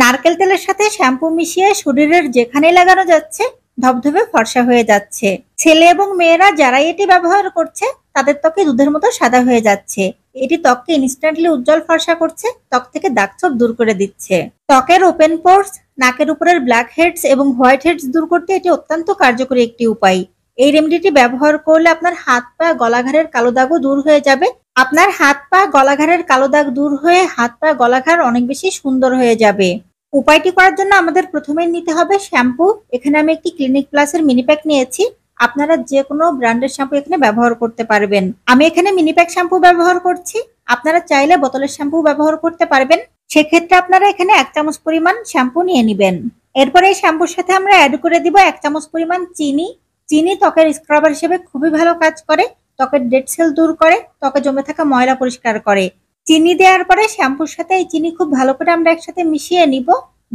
নারকেল তেলের সাথে শ্যাম্পু মিশিয়ে শরীরের যেখানে লাগানো যাচ্ছে ধবধবে ফর্সা হয়ে যাচ্ছে ছেলে এবং মেয়েরা যারাই এটি ব্যবহার করছে তাদের ত্বকে দুধের মতো সাদা হয়ে যাচ্ছে এটি ত্বককে ইনস্ট্যান্টলি উজ্জ্বল ফর্সা করছে ত্বক থেকে দাগছোপ দূর করে দিচ্ছে ত্বকের ওপেন পোর্স নাকের উপরের ব্ল্যাক হেডস এবং হোয়াইট হেডস দূর করতে এটি অত্যন্ত কার্যকরী একটি উপায় এই রেমেডিটি ব্যবহার করলে আপনার হাত পা গলাঘাড়ের কালো দাগও দূর হয়ে যাবে আপনার হাত পা গলাঘাড়ের কালো দাগ দূর হয়ে হাত পা গলাঘাড় অনেক বেশি সুন্দর হয়ে যাবে উপায়টি করার জন্য আমাদের প্রথমে নিতে হবে শ্যাম্পু এখানে আমি একটি ক্লিনিক প্লাসের মিনি প্যাক নিয়েছি আপনারা যে কোনো ব্র্যান্ডের শ্যাম্পু এখানে ব্যবহার করতে পারবেন আমি এখানে মিনি প্যাক শ্যাম্পু ব্যবহার করছি আপনারা চাইলে বোতলের শ্যাম্পু ব্যবহার করতে পারবেন সেক্ষেত্রে আপনারা এখানে এক চামচ পরিমাণ শ্যাম্পু নিয়ে নেবেন এরপরে এই শ্যাম্পুর সাথে আমরা অ্যাড করে দিব এক চামচ পরিমাণ চিনি চিনি ত্বকের স্ক্রাবার হিসেবে খুবই ভালো কাজ করে ত্বকের ডেড সেল দূর করে ত্বকে জমে থাকা ময়লা পরিষ্কার করে চিনি দেওয়ার পরে শ্যাম্পুর সাথে এই চিনি খুব ভালো করে আমরা একসাথে মিশিয়ে নিব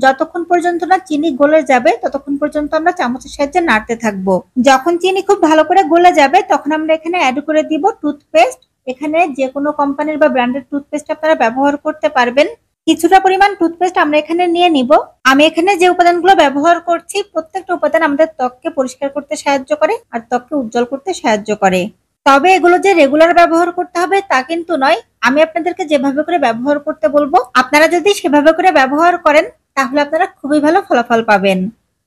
যতক্ষণ পর্যন্ত না চিনি গলে যাবে ততক্ষণ পর্যন্ত আমরা চামচের সাহায্যে নাড়তে থাকবো যখন চিনি খুব ভালো করে গলে যাবে তখন আমরা এখানে অ্যাড করে দিব টুথপেস্ট এখানে যে কোনো কোম্পানির বা ব্র্যান্ডেড টুথপেস্ট আপনারা ব্যবহার করতে পারবেন কিছুটা পরিমাণ টুথপেস্ট আমরা এখানে নিয়ে নিব আমি এখানে যে উপাদানগুলো ব্যবহার করছি প্রত্যেকটা উপাদান আমাদের ত্বককে পরিষ্কার করতে সাহায্য করে আর ত্বককে উজ্জ্বল করতে সাহায্য করে তবে এগুলো যে রেগুলার ব্যবহার করতে হবে তা কিন্তু নয় আমি আপনাদেরকে যেভাবে করে ব্যবহার করতে বলবো আপনারা যদি সেভাবে করে ব্যবহার করেন তাহলে আপনারা খুবই ভালো ফলাফল পাবেন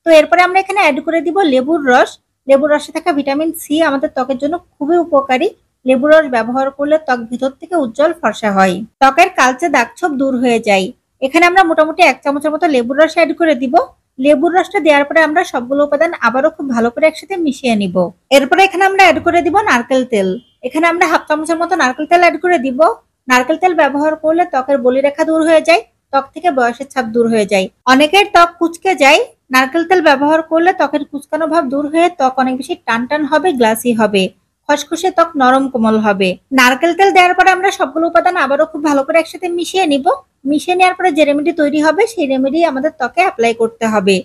তো এরপরে আমরা এখানে অ্যাড করে দিব লেবুর রস লেবুর রসে থাকা ভিটামিন সি আমাদের ত্বকের জন্য খুবই উপকারী লেবুর রস ব্যবহার করলে ত্বক ভিতর থেকে উজ্জ্বল ফর্সা হয় ত্বকের কালচে দাগছোপ দূর হয়ে যায় এখানে আমরা মোটামুটি এক চামচের মতো লেবুর রস অ্যাড করে দিব লেবুর রসটা দেওয়ার পরে আমরা সবগুলো উপাদান আবারও খুব ভালো করে একসাথে মিশিয়ে নিব এরপরে এখানে আমরা অ্যাড করে দিব নারকেল তেল এখানে আমরা হাফ চামচের মতো নারকেল তেল অ্যাড করে দিব নারকেল তেল ব্যবহার করলে ত্বকের বলি রেখা দূর হয়ে যায় ত্বক থেকে বয়সের ছাপ দূর হয়ে যায় অনেকের ত্বক কুচকে যায় নারকেল তেল ব্যবহার করলে ত্বকের কুচকানো ভাব দূর হয়ে ত্বক অনেক বেশি টান টান হবে গ্লাসি হবে খসখসে ত্বক নরম কোমল হবে নারকেল তেল দেওয়ার পরে আমরা সবগুলো উপাদান আবারও খুব ভালো করে একসাথে মিশিয়ে নিব মিশিয়ে নেওয়ার পরে যে রেমেডি তৈরি হবে সেই রেমেডি আমাদের ত্বকে অ্যাপ্লাই করতে হবে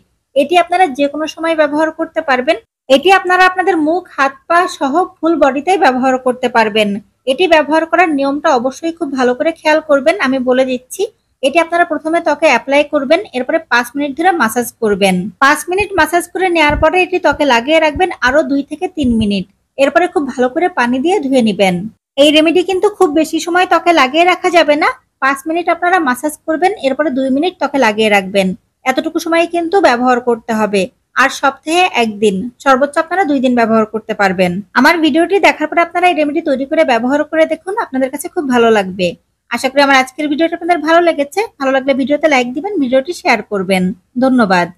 এটি আপনারা যে কোনো সময় ব্যবহার করতে পারবেন এটি আপনারা আপনাদের মুখ হাত পা সহ ফুল বডিতে ব্যবহার করতে পারবেন এটি ব্যবহার করার নিয়মটা অবশ্যই খুব ভালো করে খেয়াল করবেন আমি বলে দিচ্ছি এটি আপনারা প্রথমে ত্বকে অ্যাপ্লাই করবেন এরপরে পাঁচ মিনিট ধরে মাসাজ করবেন পাঁচ মিনিট মাসাজ করে নেওয়ার পরে এটি ত্বকে লাগিয়ে রাখবেন আরো দুই থেকে তিন মিনিট এরপরে খুব ভালো করে পানি দিয়ে ধুয়ে নেবেন এই রেমেডি কিন্তু খুব বেশি সময় ত্বকে লাগিয়ে রাখা যাবে না পাঁচ মিনিট আপনারা মাসাজ করবেন এরপরে দুই মিনিট ত্বকে লাগিয়ে রাখবেন এতটুকু সময় কিন্তু ব্যবহার করতে হবে আর সপ্তাহে একদিন সর্বোচ্চ আপনারা দুই দিন ব্যবহার করতে পারবেন আমার ভিডিওটি দেখার পর আপনারা এই রেমেডি তৈরি করে ব্যবহার করে দেখুন আপনাদের কাছে খুব ভালো লাগবে আশা করি আমার আজকের ভিডিওটা আপনাদের ভালো লেগেছে ভালো লাগলে ভিডিওতে লাইক দিবেন ভিডিওটি শেয়ার করবেন ধন্যবাদ